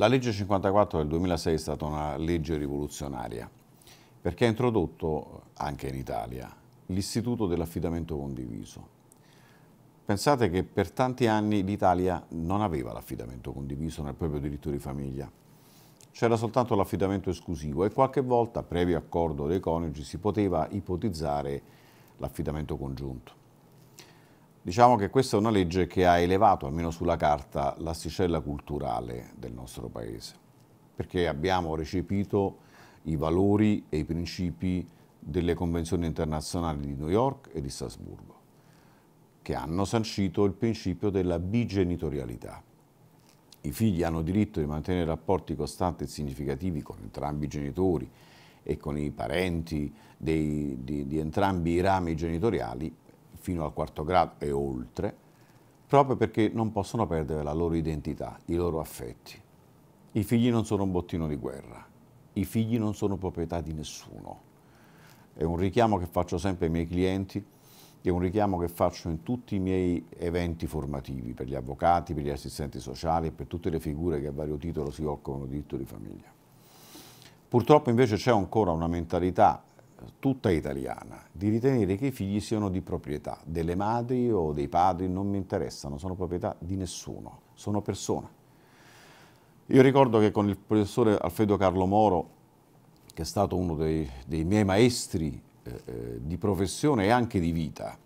La legge 54 del 2006 è stata una legge rivoluzionaria perché ha introdotto, anche in Italia, l'istituto dell'affidamento condiviso. Pensate che per tanti anni l'Italia non aveva l'affidamento condiviso nel proprio diritto di famiglia. C'era soltanto l'affidamento esclusivo e qualche volta, previo accordo dei coniugi, si poteva ipotizzare l'affidamento congiunto. Diciamo che questa è una legge che ha elevato, almeno sulla carta, l'asticella culturale del nostro Paese, perché abbiamo recepito i valori e i principi delle convenzioni internazionali di New York e di Strasburgo, che hanno sancito il principio della bigenitorialità. I figli hanno diritto di mantenere rapporti costanti e significativi con entrambi i genitori e con i parenti dei, di, di entrambi i rami genitoriali fino al quarto grado e oltre, proprio perché non possono perdere la loro identità, i loro affetti. I figli non sono un bottino di guerra, i figli non sono proprietà di nessuno. È un richiamo che faccio sempre ai miei clienti, è un richiamo che faccio in tutti i miei eventi formativi, per gli avvocati, per gli assistenti sociali e per tutte le figure che a vario titolo si occupano di diritto di famiglia. Purtroppo invece c'è ancora una mentalità tutta italiana, di ritenere che i figli siano di proprietà delle madri o dei padri, non mi interessano, sono proprietà di nessuno, sono persone. Io ricordo che con il professore Alfredo Carlo Moro, che è stato uno dei, dei miei maestri eh, eh, di professione e anche di vita,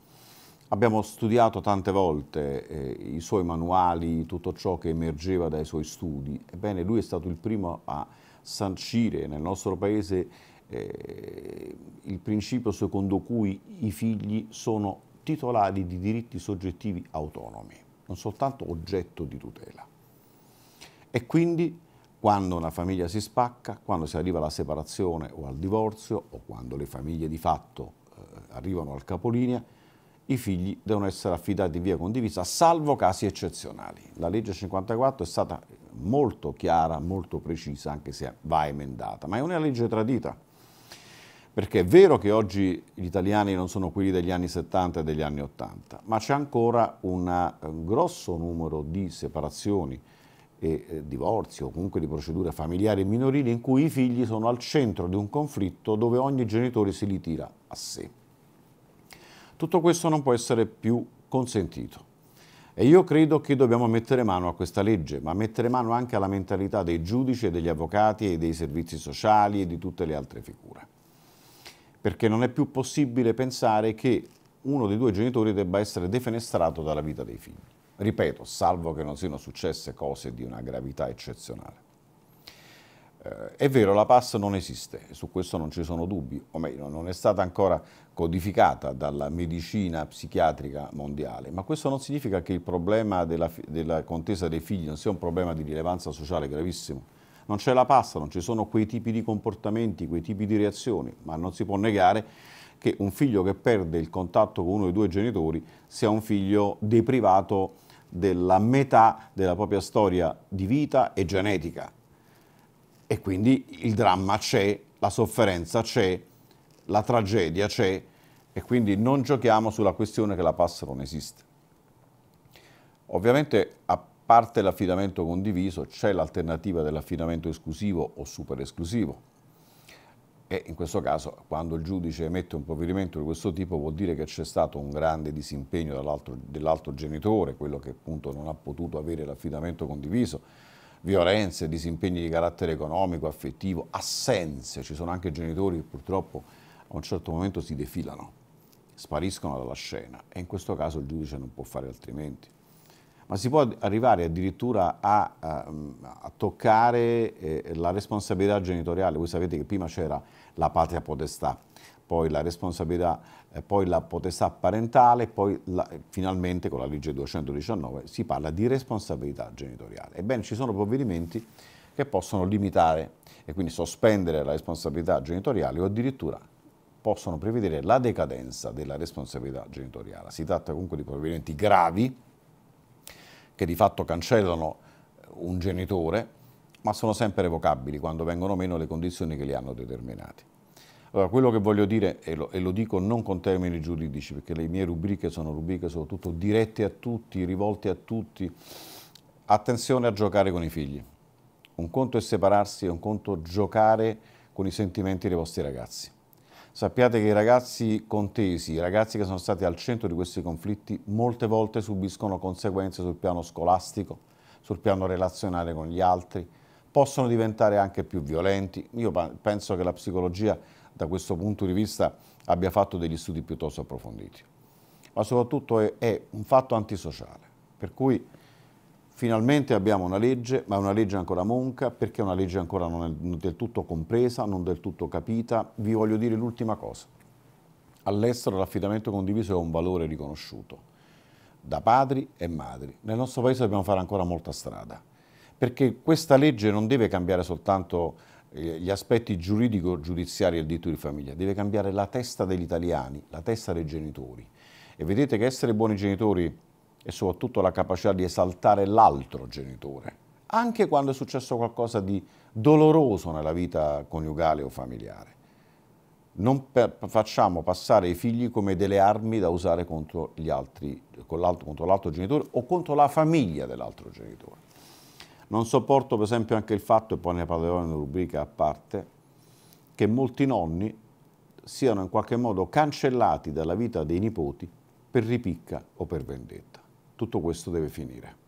abbiamo studiato tante volte eh, i suoi manuali, tutto ciò che emergeva dai suoi studi. Ebbene, lui è stato il primo a sancire nel nostro paese eh, il principio secondo cui i figli sono titolari di diritti soggettivi autonomi, non soltanto oggetto di tutela. E quindi quando una famiglia si spacca, quando si arriva alla separazione o al divorzio o quando le famiglie di fatto eh, arrivano al capolinea, i figli devono essere affidati via condivisa, salvo casi eccezionali. La legge 54 è stata molto chiara, molto precisa, anche se va emendata, ma è una legge tradita. Perché è vero che oggi gli italiani non sono quelli degli anni 70 e degli anni 80, ma c'è ancora una, eh, un grosso numero di separazioni e eh, divorzi o comunque di procedure familiari e minorili in cui i figli sono al centro di un conflitto dove ogni genitore si ritira a sé. Tutto questo non può essere più consentito. E io credo che dobbiamo mettere mano a questa legge, ma mettere mano anche alla mentalità dei giudici e degli avvocati e dei servizi sociali e di tutte le altre figure perché non è più possibile pensare che uno dei due genitori debba essere defenestrato dalla vita dei figli. Ripeto, salvo che non siano successe cose di una gravità eccezionale. Eh, è vero, la PAS non esiste, su questo non ci sono dubbi, o meglio, non è stata ancora codificata dalla medicina psichiatrica mondiale, ma questo non significa che il problema della, della contesa dei figli non sia un problema di rilevanza sociale gravissimo non c'è la pasta, non ci sono quei tipi di comportamenti, quei tipi di reazioni, ma non si può negare che un figlio che perde il contatto con uno dei due genitori sia un figlio deprivato della metà della propria storia di vita e genetica. E quindi il dramma c'è, la sofferenza c'è, la tragedia c'è e quindi non giochiamo sulla questione che la passa non esiste. Ovviamente a parte l'affidamento condiviso, c'è l'alternativa dell'affidamento esclusivo o super esclusivo. E in questo caso, quando il giudice emette un provvedimento di questo tipo, vuol dire che c'è stato un grande disimpegno dell'altro genitore, quello che appunto non ha potuto avere l'affidamento condiviso, violenze, disimpegni di carattere economico, affettivo, assenze. Ci sono anche genitori che purtroppo a un certo momento si defilano, spariscono dalla scena e in questo caso il giudice non può fare altrimenti ma si può arrivare addirittura a, a, eh, a toccare eh, la responsabilità genitoriale. Voi sapete che prima c'era la patria potestà, poi la responsabilità, eh, poi la potestà parentale, poi la, finalmente con la legge 219 si parla di responsabilità genitoriale. Ebbene, ci sono provvedimenti che possono limitare e quindi sospendere la responsabilità genitoriale o addirittura possono prevedere la decadenza della responsabilità genitoriale. Si tratta comunque di provvedimenti gravi, che di fatto cancellano un genitore, ma sono sempre revocabili quando vengono meno le condizioni che li hanno determinati. Allora, quello che voglio dire, e lo, e lo, dico non con termini giuridici, perché le mie rubriche sono rubriche soprattutto dirette a tutti, rivolte a tutti, attenzione a giocare con i figli. Un conto è separarsi, un conto è giocare con i sentimenti dei vostri ragazzi. Sappiate che i ragazzi contesi, i ragazzi che sono stati al centro di questi conflitti, molte volte subiscono conseguenze sul piano scolastico, sul piano relazionale con gli altri, possono diventare anche più violenti. Io penso che la psicologia da questo punto di vista abbia fatto degli studi piuttosto approfonditi, ma soprattutto è, è un fatto antisociale, per cui Finalmente abbiamo una legge, ma è una legge ancora monca, perché è una legge ancora non del tutto compresa, non del tutto capita. Vi voglio dire l'ultima cosa. All'estero l'affidamento condiviso è un valore riconosciuto da padri e madri. Nel nostro paese dobbiamo fare ancora molta strada, perché questa legge non deve cambiare soltanto eh, gli aspetti giuridico-giudiziari del diritto di famiglia, deve cambiare la testa degli italiani, la testa dei genitori. E vedete che essere buoni genitori e soprattutto la capacità di esaltare l'altro genitore, anche quando è successo qualcosa di doloroso nella vita coniugale o familiare. Non per, facciamo passare i figli come delle armi da usare contro gli altri, contro l'altro genitore o contro la famiglia dell'altro genitore. Non sopporto per esempio anche il fatto, e poi ne parlerò in una rubrica a parte, che molti nonni siano in qualche modo cancellati dalla vita dei nipoti per ripicca o per vendetta tutto questo deve finire.